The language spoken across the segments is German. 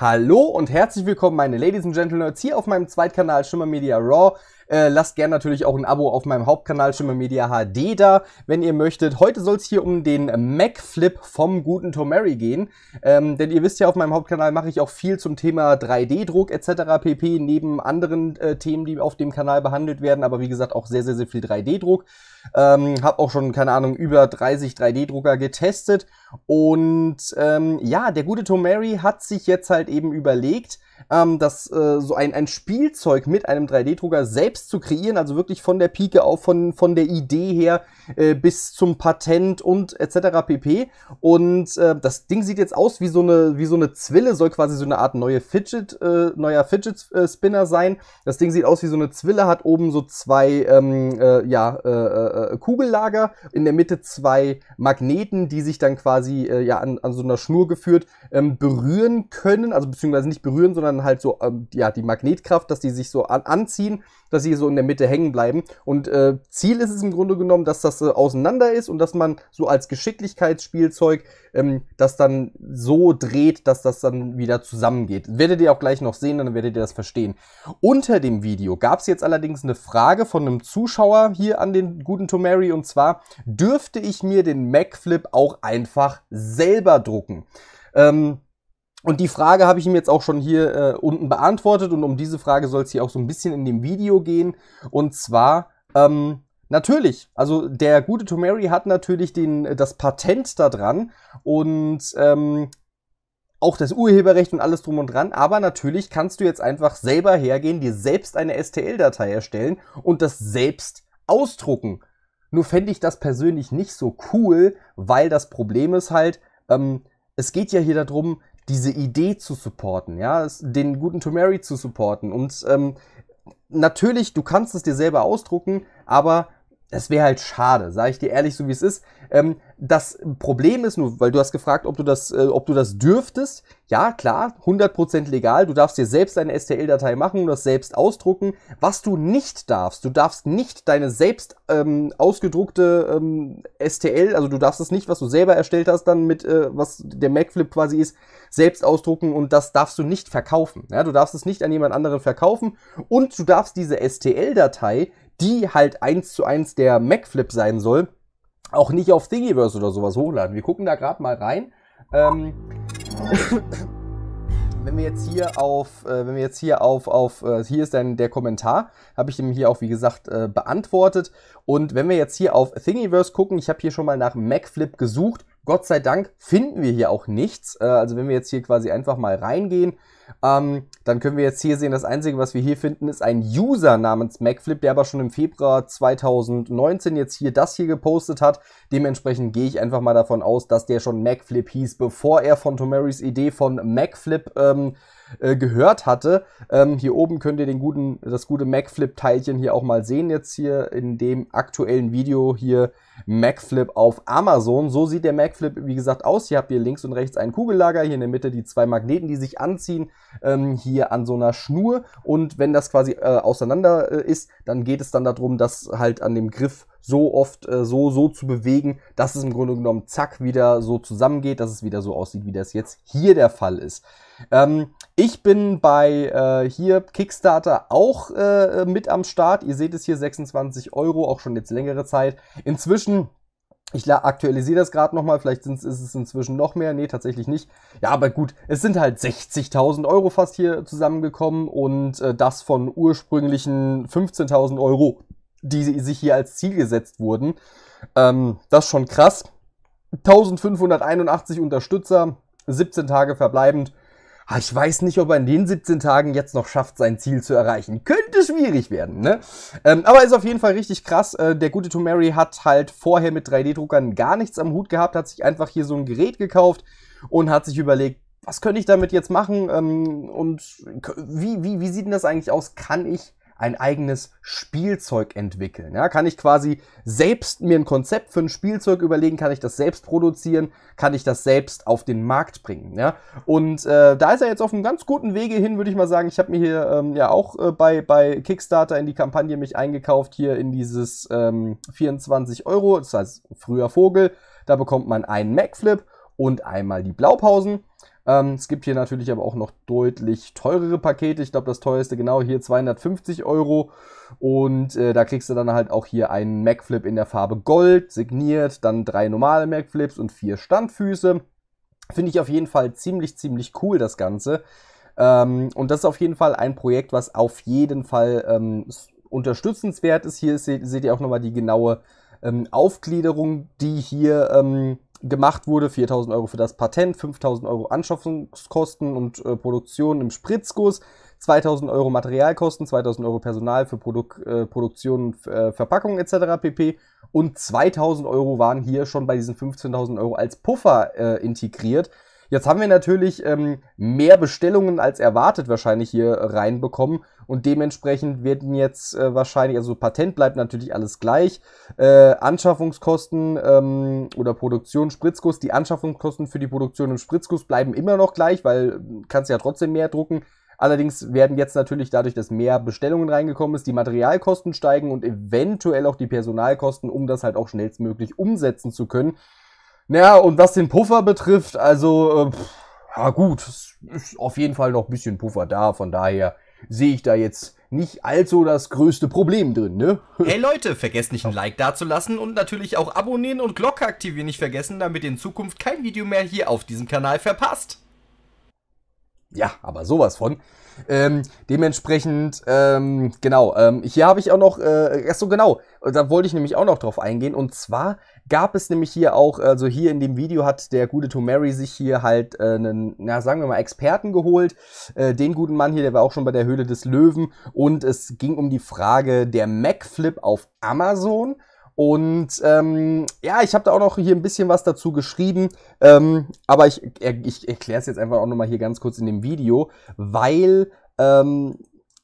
Hallo und herzlich willkommen, meine Ladies and Gentlemen, hier auf meinem Zweitkanal Schimmer Media Raw. Äh, lasst gerne natürlich auch ein Abo auf meinem Hauptkanal Schimmer Media HD da, wenn ihr möchtet. Heute soll es hier um den Mac-Flip vom guten Tomary gehen. Ähm, denn ihr wisst ja, auf meinem Hauptkanal mache ich auch viel zum Thema 3D-Druck etc. pp. Neben anderen äh, Themen, die auf dem Kanal behandelt werden. Aber wie gesagt, auch sehr, sehr, sehr viel 3D-Druck. Ähm, hab auch schon, keine Ahnung, über 30 3D-Drucker getestet. Und ähm, ja, der gute Tomary hat sich jetzt halt eben überlegt, ähm, das äh, so ein, ein Spielzeug mit einem 3D-Drucker selbst zu kreieren, also wirklich von der Pike auf, von, von der Idee her äh, bis zum Patent und etc. pp. Und äh, das Ding sieht jetzt aus wie so eine, wie so eine Zwille, soll quasi so eine Art neue Fidget, äh, neuer Fidget-Spinner äh, sein. Das Ding sieht aus wie so eine Zwille, hat oben so zwei ähm, äh, ja, äh, äh, äh, Kugellager, in der Mitte zwei Magneten, die sich dann quasi äh, ja, an, an so einer Schnur geführt ähm, berühren können, also beziehungsweise nicht berühren, sondern sondern halt so, ähm, ja, die Magnetkraft, dass die sich so an anziehen, dass sie so in der Mitte hängen bleiben. Und äh, Ziel ist es im Grunde genommen, dass das äh, auseinander ist und dass man so als Geschicklichkeitsspielzeug ähm, das dann so dreht, dass das dann wieder zusammengeht. Werdet ihr auch gleich noch sehen, dann werdet ihr das verstehen. Unter dem Video gab es jetzt allerdings eine Frage von einem Zuschauer hier an den guten Tomary und zwar, dürfte ich mir den MacFlip auch einfach selber drucken? Ähm, und die Frage habe ich ihm jetzt auch schon hier äh, unten beantwortet und um diese Frage soll es hier auch so ein bisschen in dem Video gehen. Und zwar, ähm, natürlich, also der gute Tomary hat natürlich den, das Patent da dran und ähm, auch das Urheberrecht und alles drum und dran, aber natürlich kannst du jetzt einfach selber hergehen, dir selbst eine STL-Datei erstellen und das selbst ausdrucken. Nur fände ich das persönlich nicht so cool, weil das Problem ist halt, ähm, es geht ja hier darum, diese Idee zu supporten, ja, den guten Tomary zu supporten. Und ähm, natürlich, du kannst es dir selber ausdrucken, aber es wäre halt schade, sage ich dir ehrlich, so wie es ist. Ähm, das Problem ist nur, weil du hast gefragt, ob du das, äh, ob du das dürftest. Ja, klar, 100% legal. Du darfst dir selbst eine STL-Datei machen und das selbst ausdrucken. Was du nicht darfst, du darfst nicht deine selbst ähm, ausgedruckte ähm, STL, also du darfst es nicht, was du selber erstellt hast, dann mit, äh, was der Macflip quasi ist, selbst ausdrucken und das darfst du nicht verkaufen. Ja, du darfst es nicht an jemand anderen verkaufen und du darfst diese STL-Datei, die halt eins zu eins der Macflip sein soll, auch nicht auf Thingiverse oder sowas hochladen. Wir gucken da gerade mal rein. Ähm, wenn wir jetzt hier auf, äh, wenn wir jetzt hier auf, auf äh, hier ist dann der Kommentar, habe ich ihm hier auch wie gesagt äh, beantwortet. Und wenn wir jetzt hier auf Thingiverse gucken, ich habe hier schon mal nach MacFlip gesucht Gott sei Dank finden wir hier auch nichts. Äh, also wenn wir jetzt hier quasi einfach mal reingehen, ähm, dann können wir jetzt hier sehen, das Einzige, was wir hier finden, ist ein User namens MacFlip, der aber schon im Februar 2019 jetzt hier das hier gepostet hat. Dementsprechend gehe ich einfach mal davon aus, dass der schon MacFlip hieß, bevor er von Tomerys Idee von MacFlip ähm, äh, gehört hatte. Ähm, hier oben könnt ihr den guten, das gute MacFlip-Teilchen hier auch mal sehen, jetzt hier in dem aktuellen Video hier MacFlip auf Amazon. So sieht der MacFlip, wie gesagt, aus. Hier habt ihr links und rechts ein Kugellager, hier in der Mitte die zwei Magneten, die sich anziehen, ähm, hier an so einer Schnur. Und wenn das quasi äh, auseinander äh, ist, dann geht es dann darum, dass halt an dem Griff so oft äh, so, so zu bewegen, dass es im Grunde genommen zack wieder so zusammengeht, dass es wieder so aussieht, wie das jetzt hier der Fall ist. Ähm, ich bin bei äh, hier Kickstarter auch äh, mit am Start. Ihr seht es hier 26 Euro, auch schon jetzt längere Zeit. Inzwischen ich aktualisiere das gerade nochmal, vielleicht ist es inzwischen noch mehr. Nee, tatsächlich nicht. Ja, aber gut, es sind halt 60.000 Euro fast hier zusammengekommen und äh, das von ursprünglichen 15.000 Euro die sich hier als Ziel gesetzt wurden. Ähm, das ist schon krass. 1581 Unterstützer, 17 Tage verbleibend. Ah, ich weiß nicht, ob er in den 17 Tagen jetzt noch schafft, sein Ziel zu erreichen. Könnte schwierig werden, ne? Ähm, aber ist auf jeden Fall richtig krass. Äh, der gute Tomary hat halt vorher mit 3D-Druckern gar nichts am Hut gehabt, hat sich einfach hier so ein Gerät gekauft und hat sich überlegt, was könnte ich damit jetzt machen ähm, und wie, wie, wie sieht denn das eigentlich aus? Kann ich ein eigenes Spielzeug entwickeln. Ja, kann ich quasi selbst mir ein Konzept für ein Spielzeug überlegen, kann ich das selbst produzieren, kann ich das selbst auf den Markt bringen. Ja, und äh, da ist er jetzt auf einem ganz guten Wege hin, würde ich mal sagen. Ich habe mir hier ähm, ja auch äh, bei, bei Kickstarter in die Kampagne mich eingekauft, hier in dieses ähm, 24 Euro, das heißt früher Vogel. Da bekommt man einen MacFlip und einmal die Blaupausen. Ähm, es gibt hier natürlich aber auch noch deutlich teurere Pakete. Ich glaube, das teuerste genau hier 250 Euro. Und äh, da kriegst du dann halt auch hier einen MacFlip in der Farbe Gold, signiert, dann drei normale MacFlips und vier Standfüße. Finde ich auf jeden Fall ziemlich, ziemlich cool, das Ganze. Ähm, und das ist auf jeden Fall ein Projekt, was auf jeden Fall ähm, unterstützenswert ist. Hier seht, seht ihr auch nochmal die genaue ähm, Aufgliederung, die hier ähm, gemacht wurde. 4000 Euro für das Patent, 5000 Euro Anschaffungskosten und äh, Produktion im Spritzguss, 2000 Euro Materialkosten, 2000 Euro Personal für Produk äh, Produktion, äh, Verpackung etc. pp. Und 2000 Euro waren hier schon bei diesen 15.000 Euro als Puffer äh, integriert. Jetzt haben wir natürlich ähm, mehr Bestellungen als erwartet wahrscheinlich hier äh, reinbekommen und dementsprechend werden jetzt äh, wahrscheinlich, also Patent bleibt natürlich alles gleich, äh, Anschaffungskosten ähm, oder Produktion, Spritzguss, die Anschaffungskosten für die Produktion im Spritzguss bleiben immer noch gleich, weil äh, kannst ja trotzdem mehr drucken. Allerdings werden jetzt natürlich dadurch, dass mehr Bestellungen reingekommen ist, die Materialkosten steigen und eventuell auch die Personalkosten, um das halt auch schnellstmöglich umsetzen zu können. Naja, und was den Puffer betrifft, also, äh, pff, ja gut, es ist auf jeden Fall noch ein bisschen Puffer da, von daher sehe ich da jetzt nicht allzu das größte Problem drin, ne? Hey Leute, vergesst nicht ein Like dazulassen und natürlich auch abonnieren und Glocke aktivieren nicht vergessen, damit ihr in Zukunft kein Video mehr hier auf diesem Kanal verpasst. Ja, aber sowas von. Ähm, dementsprechend, ähm, genau, ähm, hier habe ich auch noch, äh, ach so genau, da wollte ich nämlich auch noch drauf eingehen. Und zwar gab es nämlich hier auch, also hier in dem Video hat der gute Tomary sich hier halt äh, einen, na sagen wir mal, Experten geholt. Äh, den guten Mann hier, der war auch schon bei der Höhle des Löwen. Und es ging um die Frage der MacFlip auf Amazon. Und ähm, ja, ich habe da auch noch hier ein bisschen was dazu geschrieben, ähm, aber ich, ich erkläre es jetzt einfach auch nochmal hier ganz kurz in dem Video, weil ähm,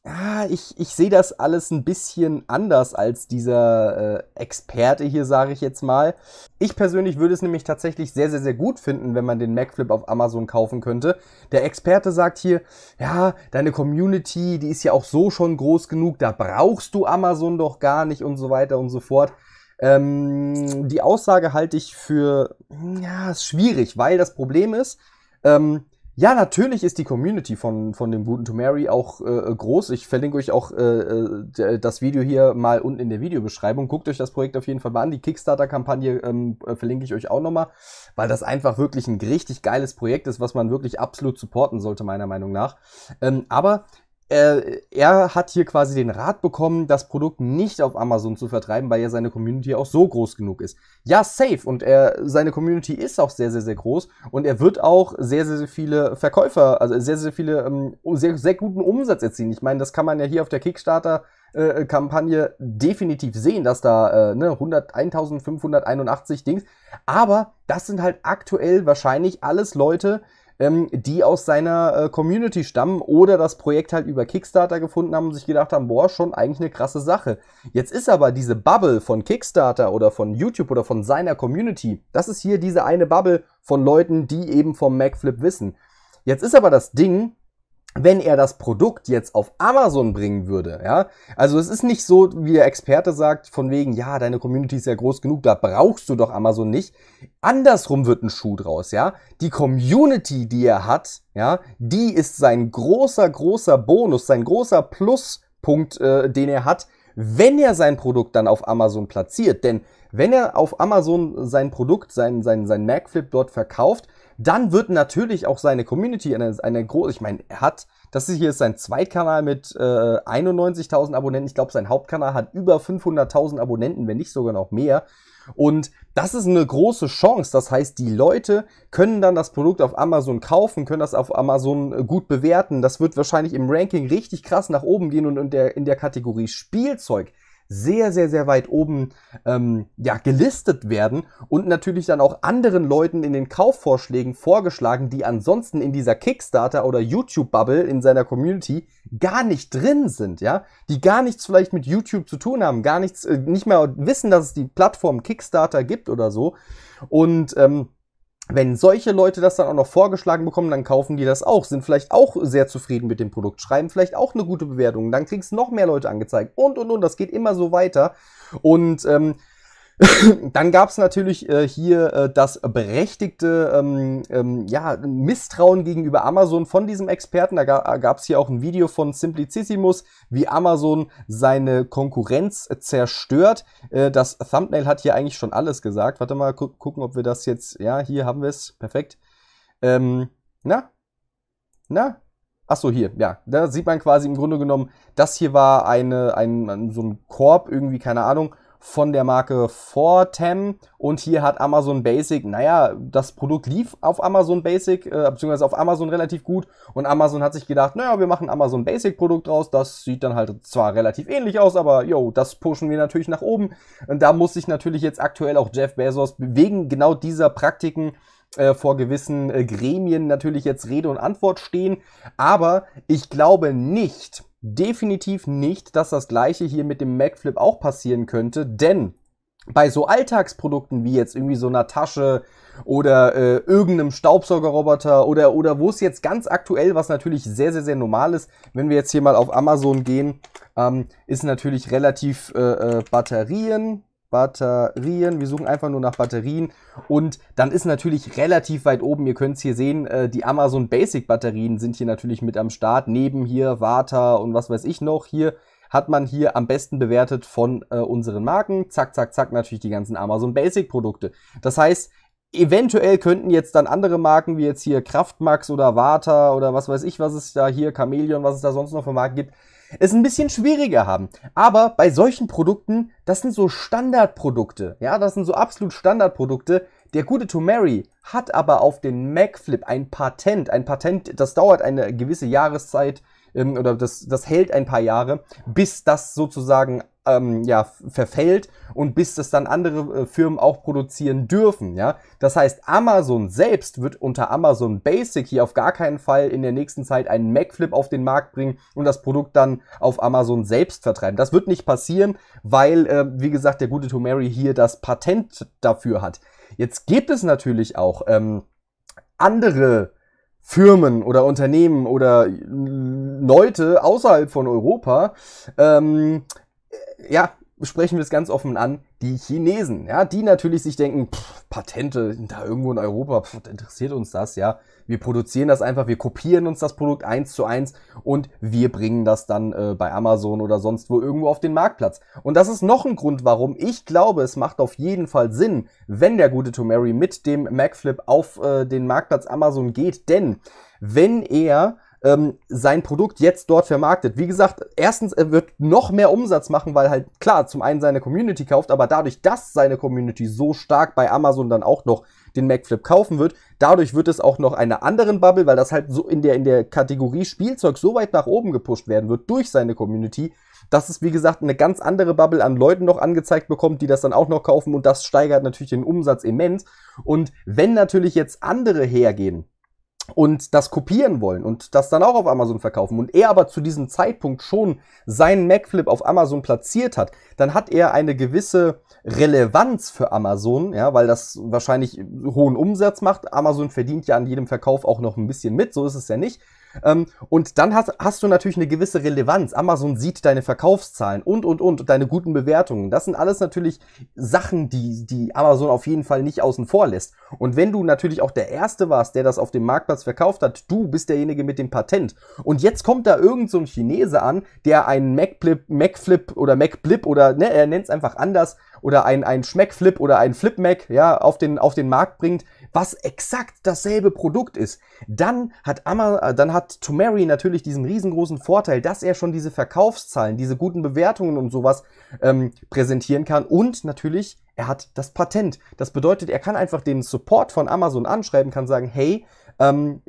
ja, ich, ich sehe das alles ein bisschen anders als dieser äh, Experte hier, sage ich jetzt mal. Ich persönlich würde es nämlich tatsächlich sehr, sehr, sehr gut finden, wenn man den Macflip auf Amazon kaufen könnte. Der Experte sagt hier, ja, deine Community, die ist ja auch so schon groß genug, da brauchst du Amazon doch gar nicht und so weiter und so fort. Ähm, die Aussage halte ich für ja, ist schwierig, weil das Problem ist, ähm, ja, natürlich ist die Community von, von dem guten Tomary auch äh, groß. Ich verlinke euch auch äh, äh das Video hier mal unten in der Videobeschreibung. Guckt euch das Projekt auf jeden Fall mal an. Die Kickstarter-Kampagne ähm, äh, verlinke ich euch auch nochmal, weil das einfach wirklich ein richtig geiles Projekt ist, was man wirklich absolut supporten sollte, meiner Meinung nach. Ähm, aber er, äh, er hat hier quasi den Rat bekommen, das Produkt nicht auf Amazon zu vertreiben, weil ja seine Community auch so groß genug ist. Ja, safe. Und er, seine Community ist auch sehr, sehr, sehr groß. Und er wird auch sehr, sehr, sehr viele Verkäufer, also sehr, sehr viele, ähm, sehr, sehr guten Umsatz erzielen. Ich meine, das kann man ja hier auf der Kickstarter äh, Kampagne definitiv sehen, dass da äh, ne, 1581 Dings. Aber das sind halt aktuell wahrscheinlich alles Leute, ähm, die aus seiner äh, Community stammen oder das Projekt halt über Kickstarter gefunden haben und sich gedacht haben, boah, schon eigentlich eine krasse Sache. Jetzt ist aber diese Bubble von Kickstarter oder von YouTube oder von seiner Community, das ist hier diese eine Bubble von Leuten, die eben vom MacFlip wissen. Jetzt ist aber das Ding, wenn er das Produkt jetzt auf Amazon bringen würde, ja, also es ist nicht so, wie der Experte sagt, von wegen, ja, deine Community ist ja groß genug, da brauchst du doch Amazon nicht. Andersrum wird ein Schuh draus, ja. Die Community, die er hat, ja, die ist sein großer, großer Bonus, sein großer Pluspunkt, äh, den er hat, wenn er sein Produkt dann auf Amazon platziert. Denn wenn er auf Amazon sein Produkt, sein, sein, sein Macflip dort verkauft, dann wird natürlich auch seine Community eine, eine große, ich meine, er hat, das hier ist sein Zweitkanal mit äh, 91.000 Abonnenten. Ich glaube, sein Hauptkanal hat über 500.000 Abonnenten, wenn nicht sogar noch mehr. Und das ist eine große Chance. Das heißt, die Leute können dann das Produkt auf Amazon kaufen, können das auf Amazon äh, gut bewerten. Das wird wahrscheinlich im Ranking richtig krass nach oben gehen und in der, in der Kategorie Spielzeug sehr, sehr, sehr weit oben ähm, ja, gelistet werden und natürlich dann auch anderen Leuten in den Kaufvorschlägen vorgeschlagen, die ansonsten in dieser Kickstarter oder YouTube-Bubble in seiner Community gar nicht drin sind, ja, die gar nichts vielleicht mit YouTube zu tun haben, gar nichts, äh, nicht mehr wissen, dass es die Plattform Kickstarter gibt oder so. Und ähm, wenn solche Leute das dann auch noch vorgeschlagen bekommen, dann kaufen die das auch, sind vielleicht auch sehr zufrieden mit dem Produkt, schreiben vielleicht auch eine gute Bewertung, dann kriegst noch mehr Leute angezeigt und und und, das geht immer so weiter. Und ähm, Dann gab es natürlich äh, hier äh, das berechtigte ähm, ähm, ja, Misstrauen gegenüber Amazon von diesem Experten. Da ga äh, gab es hier auch ein Video von Simplicissimus, wie Amazon seine Konkurrenz zerstört. Äh, das Thumbnail hat hier eigentlich schon alles gesagt. Warte mal, gu gucken, ob wir das jetzt. Ja, hier haben wir es. Perfekt. Ähm, na? Na? Achso, hier, ja. Da sieht man quasi im Grunde genommen, das hier war eine, ein, so ein Korb, irgendwie, keine Ahnung von der Marke Fortem. Und hier hat Amazon Basic, naja, das Produkt lief auf Amazon Basic, äh, beziehungsweise auf Amazon relativ gut. Und Amazon hat sich gedacht, naja, wir machen Amazon Basic Produkt draus. Das sieht dann halt zwar relativ ähnlich aus, aber yo, das pushen wir natürlich nach oben. Und da muss sich natürlich jetzt aktuell auch Jeff Bezos wegen genau dieser Praktiken äh, vor gewissen äh, Gremien natürlich jetzt Rede und Antwort stehen. Aber ich glaube nicht, definitiv nicht, dass das gleiche hier mit dem Macflip auch passieren könnte, denn bei so Alltagsprodukten wie jetzt irgendwie so einer Tasche oder äh, irgendeinem Staubsaugerroboter oder, oder wo es jetzt ganz aktuell, was natürlich sehr, sehr, sehr normal ist, wenn wir jetzt hier mal auf Amazon gehen, ähm, ist natürlich relativ äh, äh, Batterien, Batterien. Wir suchen einfach nur nach Batterien. Und dann ist natürlich relativ weit oben, ihr könnt es hier sehen, äh, die Amazon Basic Batterien sind hier natürlich mit am Start. Neben hier Vata und was weiß ich noch. Hier hat man hier am besten bewertet von äh, unseren Marken. Zack, zack, zack, natürlich die ganzen Amazon Basic Produkte. Das heißt, Eventuell könnten jetzt dann andere Marken wie jetzt hier Kraftmax oder Vata oder was weiß ich, was es da hier, Chameleon, was es da sonst noch für Marken gibt, es ein bisschen schwieriger haben. Aber bei solchen Produkten, das sind so Standardprodukte. Ja, das sind so absolut Standardprodukte. Der gute Tomary hat aber auf den MacFlip ein Patent. Ein Patent, das dauert eine gewisse Jahreszeit ähm, oder das, das hält ein paar Jahre, bis das sozusagen ähm, ja, verfällt und bis das dann andere äh, Firmen auch produzieren dürfen. Ja? Das heißt, Amazon selbst wird unter Amazon Basic hier auf gar keinen Fall in der nächsten Zeit einen Macflip auf den Markt bringen und das Produkt dann auf Amazon selbst vertreiben. Das wird nicht passieren, weil, äh, wie gesagt, der gute Tomary hier das Patent dafür hat. Jetzt gibt es natürlich auch ähm, andere Firmen oder Unternehmen oder Leute außerhalb von Europa, ähm, äh, ja, sprechen wir es ganz offen an, die Chinesen, ja, die natürlich sich denken, pff, Patente da irgendwo in Europa, pff, interessiert uns das, ja. Wir produzieren das einfach, wir kopieren uns das Produkt eins zu eins und wir bringen das dann äh, bei Amazon oder sonst wo irgendwo auf den Marktplatz. Und das ist noch ein Grund, warum ich glaube, es macht auf jeden Fall Sinn, wenn der gute Tomary mit dem MacFlip auf äh, den Marktplatz Amazon geht, denn wenn er ähm, sein Produkt jetzt dort vermarktet. Wie gesagt, erstens, er wird noch mehr Umsatz machen, weil halt klar, zum einen seine Community kauft, aber dadurch, dass seine Community so stark bei Amazon dann auch noch den MacFlip kaufen wird, dadurch wird es auch noch einer anderen Bubble, weil das halt so in der, in der Kategorie Spielzeug so weit nach oben gepusht werden wird durch seine Community, dass es, wie gesagt, eine ganz andere Bubble an Leuten noch angezeigt bekommt, die das dann auch noch kaufen und das steigert natürlich den Umsatz immens. Und wenn natürlich jetzt andere hergehen und das kopieren wollen und das dann auch auf Amazon verkaufen und er aber zu diesem Zeitpunkt schon seinen Macflip auf Amazon platziert hat, dann hat er eine gewisse Relevanz für Amazon, ja, weil das wahrscheinlich hohen Umsatz macht. Amazon verdient ja an jedem Verkauf auch noch ein bisschen mit, so ist es ja nicht. Ähm, und dann hast, hast du natürlich eine gewisse Relevanz. Amazon sieht deine Verkaufszahlen und, und, und, deine guten Bewertungen. Das sind alles natürlich Sachen, die, die Amazon auf jeden Fall nicht außen vor lässt. Und wenn du natürlich auch der Erste warst, der das auf dem Marktplatz verkauft hat, du bist derjenige mit dem Patent. Und jetzt kommt da irgend so ein Chinese an, der einen MacFlip, MacFlip oder MacBlip oder, ne, er nennt es einfach anders, oder ein, ein Schmeckflip oder ein Flip-Mac, ja, auf den, auf den Markt bringt, was exakt dasselbe Produkt ist, dann hat Ama, äh, dann hat Tomary natürlich diesen riesengroßen Vorteil, dass er schon diese Verkaufszahlen, diese guten Bewertungen und sowas ähm, präsentieren kann und natürlich er hat das Patent. Das bedeutet, er kann einfach den Support von Amazon anschreiben, kann sagen, hey, ähm,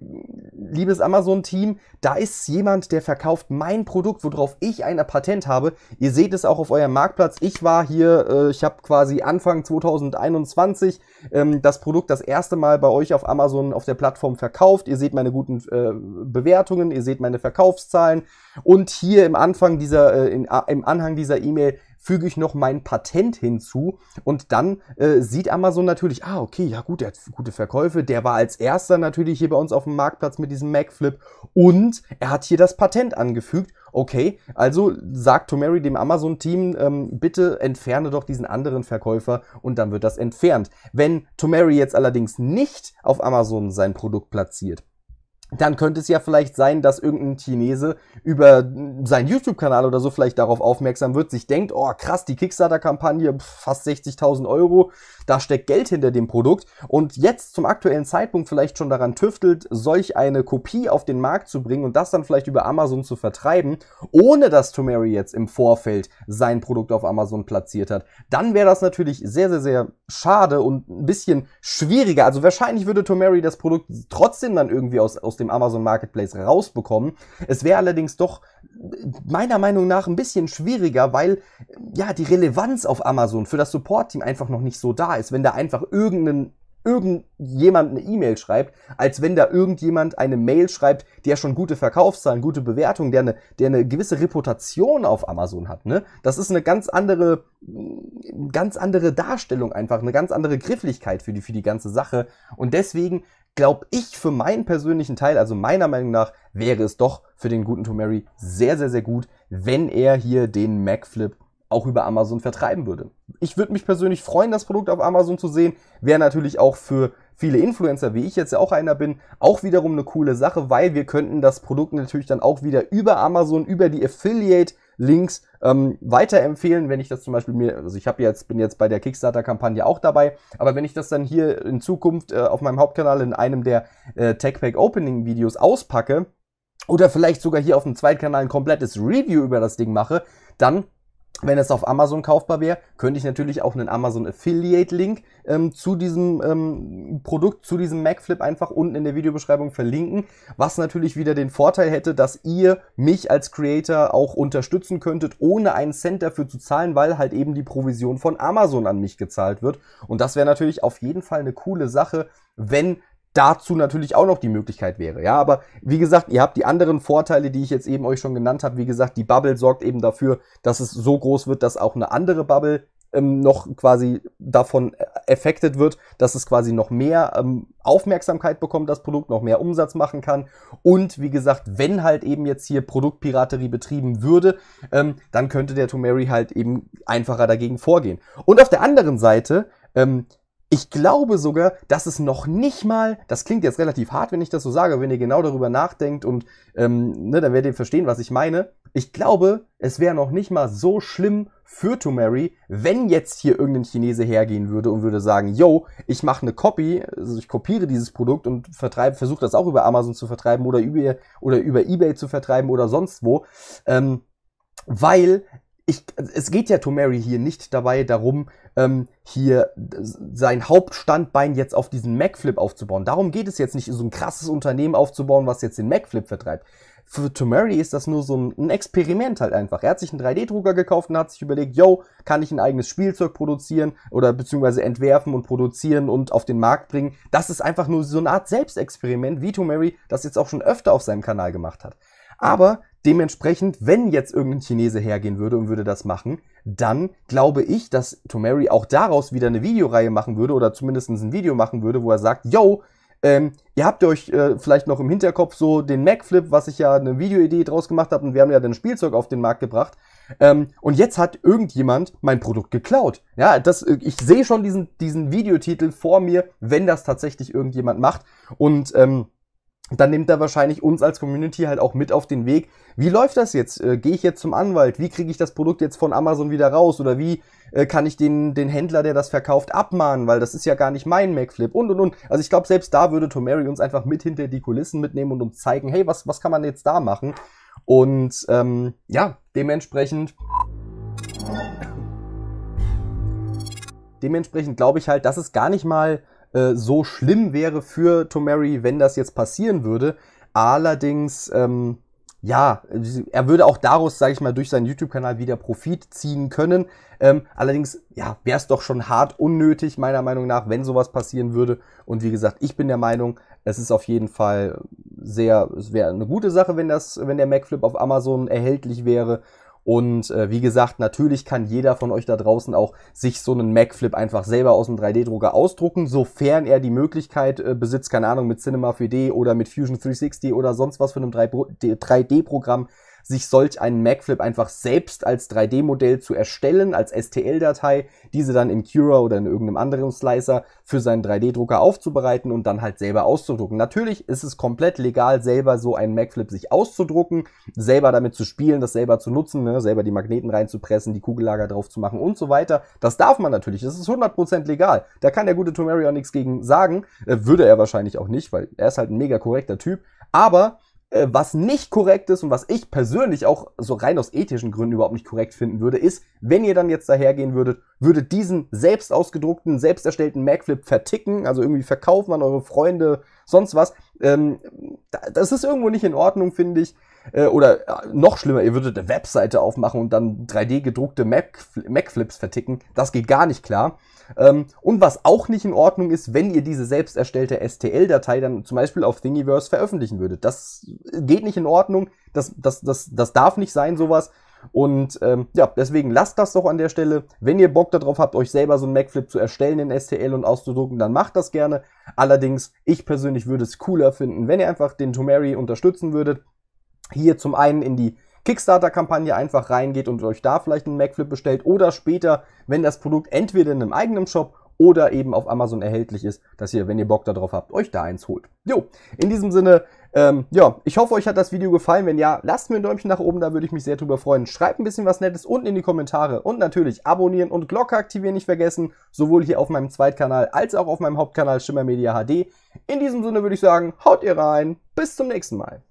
liebes Amazon-Team, da ist jemand, der verkauft mein Produkt, worauf ich ein Patent habe. Ihr seht es auch auf eurem Marktplatz. Ich war hier, äh, ich habe quasi Anfang 2021 ähm, das Produkt das erste Mal bei euch auf Amazon auf der Plattform verkauft. Ihr seht meine guten äh, Bewertungen, ihr seht meine Verkaufszahlen. Und hier im Anfang dieser, äh, in, im Anhang dieser E-Mail füge ich noch mein Patent hinzu und dann äh, sieht Amazon natürlich, ah, okay, ja gut, der hat gute Verkäufe, der war als erster natürlich hier bei uns auf dem Marktplatz mit diesem Macflip und er hat hier das Patent angefügt. Okay, also sagt Tomary dem Amazon-Team, ähm, bitte entferne doch diesen anderen Verkäufer und dann wird das entfernt. Wenn Tomary jetzt allerdings nicht auf Amazon sein Produkt platziert, dann könnte es ja vielleicht sein, dass irgendein Chinese über seinen YouTube-Kanal oder so vielleicht darauf aufmerksam wird, sich denkt, oh krass, die Kickstarter-Kampagne, fast 60.000 Euro, da steckt Geld hinter dem Produkt und jetzt zum aktuellen Zeitpunkt vielleicht schon daran tüftelt, solch eine Kopie auf den Markt zu bringen und das dann vielleicht über Amazon zu vertreiben, ohne dass Tomary jetzt im Vorfeld sein Produkt auf Amazon platziert hat, dann wäre das natürlich sehr, sehr, sehr schade und ein bisschen schwieriger. Also wahrscheinlich würde Tomary das Produkt trotzdem dann irgendwie aus, aus aus dem Amazon Marketplace rausbekommen. Es wäre allerdings doch meiner Meinung nach ein bisschen schwieriger, weil ja die Relevanz auf Amazon für das Support-Team einfach noch nicht so da ist, wenn da einfach irgendein irgendjemand eine E-Mail schreibt, als wenn da irgendjemand eine Mail schreibt, der schon gute Verkaufszahlen, gute Bewertungen, der eine, der eine gewisse Reputation auf Amazon hat. Ne? Das ist eine ganz andere, ganz andere Darstellung einfach, eine ganz andere Grifflichkeit für die, für die ganze Sache. Und deswegen glaube ich für meinen persönlichen Teil, also meiner Meinung nach, wäre es doch für den guten Tomary sehr, sehr, sehr gut, wenn er hier den Macflip auch über Amazon vertreiben würde. Ich würde mich persönlich freuen, das Produkt auf Amazon zu sehen. Wäre natürlich auch für viele Influencer, wie ich jetzt ja auch einer bin, auch wiederum eine coole Sache, weil wir könnten das Produkt natürlich dann auch wieder über Amazon, über die Affiliate Links ähm, weiterempfehlen, wenn ich das zum Beispiel mir, also ich habe jetzt, bin jetzt bei der Kickstarter-Kampagne auch dabei, aber wenn ich das dann hier in Zukunft äh, auf meinem Hauptkanal in einem der äh, TechPack Opening Videos auspacke oder vielleicht sogar hier auf dem Zweitkanal ein komplettes Review über das Ding mache, dann wenn es auf Amazon kaufbar wäre, könnte ich natürlich auch einen Amazon Affiliate Link ähm, zu diesem ähm, Produkt, zu diesem MacFlip einfach unten in der Videobeschreibung verlinken, was natürlich wieder den Vorteil hätte, dass ihr mich als Creator auch unterstützen könntet, ohne einen Cent dafür zu zahlen, weil halt eben die Provision von Amazon an mich gezahlt wird. Und das wäre natürlich auf jeden Fall eine coole Sache, wenn dazu natürlich auch noch die Möglichkeit wäre. Ja, aber wie gesagt, ihr habt die anderen Vorteile, die ich jetzt eben euch schon genannt habe. Wie gesagt, die Bubble sorgt eben dafür, dass es so groß wird, dass auch eine andere Bubble ähm, noch quasi davon äh, affected wird, dass es quasi noch mehr ähm, Aufmerksamkeit bekommt, das Produkt noch mehr Umsatz machen kann. Und wie gesagt, wenn halt eben jetzt hier Produktpiraterie betrieben würde, ähm, dann könnte der Tomary halt eben einfacher dagegen vorgehen. Und auf der anderen Seite, ähm, ich glaube sogar, dass es noch nicht mal, das klingt jetzt relativ hart, wenn ich das so sage, wenn ihr genau darüber nachdenkt und ähm, ne, dann werdet ihr verstehen, was ich meine. Ich glaube, es wäre noch nicht mal so schlimm für To wenn jetzt hier irgendein Chinese hergehen würde und würde sagen, yo, ich mache eine Copy, also ich kopiere dieses Produkt und versuche das auch über Amazon zu vertreiben oder über, oder über Ebay zu vertreiben oder sonst wo. Ähm, weil ich, es geht ja Tomary hier nicht dabei darum, ähm, hier sein Hauptstandbein jetzt auf diesen Macflip aufzubauen. Darum geht es jetzt nicht, so ein krasses Unternehmen aufzubauen, was jetzt den Macflip vertreibt. Für Tomary ist das nur so ein Experiment halt einfach. Er hat sich einen 3D-Drucker gekauft und hat sich überlegt, yo, kann ich ein eigenes Spielzeug produzieren oder beziehungsweise entwerfen und produzieren und auf den Markt bringen. Das ist einfach nur so eine Art Selbstexperiment, wie Tomary das jetzt auch schon öfter auf seinem Kanal gemacht hat. Aber Dementsprechend, wenn jetzt irgendein Chinese hergehen würde und würde das machen, dann glaube ich, dass Tomary auch daraus wieder eine Videoreihe machen würde oder zumindest ein Video machen würde, wo er sagt, yo, ähm, ihr habt euch äh, vielleicht noch im Hinterkopf so den Macflip, was ich ja eine Videoidee draus gemacht habe und wir haben ja dann Spielzeug auf den Markt gebracht. Ähm, und jetzt hat irgendjemand mein Produkt geklaut. Ja, das, äh, ich sehe schon diesen, diesen Videotitel vor mir, wenn das tatsächlich irgendjemand macht. Und ähm, dann nimmt er wahrscheinlich uns als Community halt auch mit auf den Weg. Wie läuft das jetzt? Äh, Gehe ich jetzt zum Anwalt? Wie kriege ich das Produkt jetzt von Amazon wieder raus? Oder wie äh, kann ich den, den Händler, der das verkauft, abmahnen? Weil das ist ja gar nicht mein MacFlip und und und. Also ich glaube, selbst da würde Tomary uns einfach mit hinter die Kulissen mitnehmen und uns zeigen, hey, was, was kann man jetzt da machen? Und ähm, ja, dementsprechend. Dementsprechend glaube ich halt, dass es gar nicht mal äh, so schlimm wäre für Tomary, wenn das jetzt passieren würde. Allerdings, ähm, ja, er würde auch daraus, sage ich mal, durch seinen YouTube-Kanal wieder Profit ziehen können. Ähm, allerdings, ja, wäre es doch schon hart unnötig, meiner Meinung nach, wenn sowas passieren würde. Und wie gesagt, ich bin der Meinung, es ist auf jeden Fall sehr, es wäre eine gute Sache, wenn das, wenn der MacFlip auf Amazon erhältlich wäre. Und äh, wie gesagt, natürlich kann jeder von euch da draußen auch sich so einen Macflip einfach selber aus dem 3D-Drucker ausdrucken, sofern er die Möglichkeit äh, besitzt, keine Ahnung, mit Cinema 4D oder mit Fusion 360 oder sonst was für einem 3D-Programm sich solch einen Macflip einfach selbst als 3D-Modell zu erstellen, als STL-Datei, diese dann im Cura oder in irgendeinem anderen Slicer für seinen 3D-Drucker aufzubereiten und dann halt selber auszudrucken. Natürlich ist es komplett legal, selber so einen Macflip sich auszudrucken, selber damit zu spielen, das selber zu nutzen, ne? selber die Magneten reinzupressen, die Kugellager drauf zu machen und so weiter. Das darf man natürlich, das ist 100% legal. Da kann der gute Tomerion nichts gegen sagen, äh, würde er wahrscheinlich auch nicht, weil er ist halt ein mega korrekter Typ. Aber äh, was nicht korrekt ist und was ich persönlich auch so rein aus ethischen Gründen überhaupt nicht korrekt finden würde, ist, wenn ihr dann jetzt dahergehen würdet, würdet diesen selbst ausgedruckten, selbst erstellten Macflip verticken, also irgendwie verkaufen an eure Freunde, sonst was. Ähm, das ist irgendwo nicht in Ordnung, finde ich. Äh, oder äh, noch schlimmer, ihr würdet eine Webseite aufmachen und dann 3D gedruckte Mac, Macflips verticken. Das geht gar nicht klar. Ähm, und was auch nicht in Ordnung ist, wenn ihr diese selbst erstellte STL-Datei dann zum Beispiel auf Thingiverse veröffentlichen würdet. Das äh, geht nicht in Ordnung. Das, das, das, das darf nicht sein, sowas. Und ähm, ja, deswegen lasst das doch an der Stelle. Wenn ihr Bock darauf habt, euch selber so einen Macflip zu erstellen in STL und auszudrucken, dann macht das gerne. Allerdings, ich persönlich würde es cooler finden, wenn ihr einfach den Tomary unterstützen würdet, hier zum einen in die Kickstarter-Kampagne einfach reingeht und euch da vielleicht einen Macflip bestellt oder später, wenn das Produkt entweder in einem eigenen Shop oder eben auf Amazon erhältlich ist, dass ihr, wenn ihr Bock darauf habt, euch da eins holt. Jo, in diesem Sinne, ähm, ja, ich hoffe, euch hat das Video gefallen. Wenn ja, lasst mir ein Däumchen nach oben, da würde ich mich sehr drüber freuen. Schreibt ein bisschen was Nettes unten in die Kommentare und natürlich abonnieren und Glocke aktivieren nicht vergessen, sowohl hier auf meinem Zweitkanal als auch auf meinem Hauptkanal Schimmer Media HD. In diesem Sinne würde ich sagen, haut ihr rein, bis zum nächsten Mal.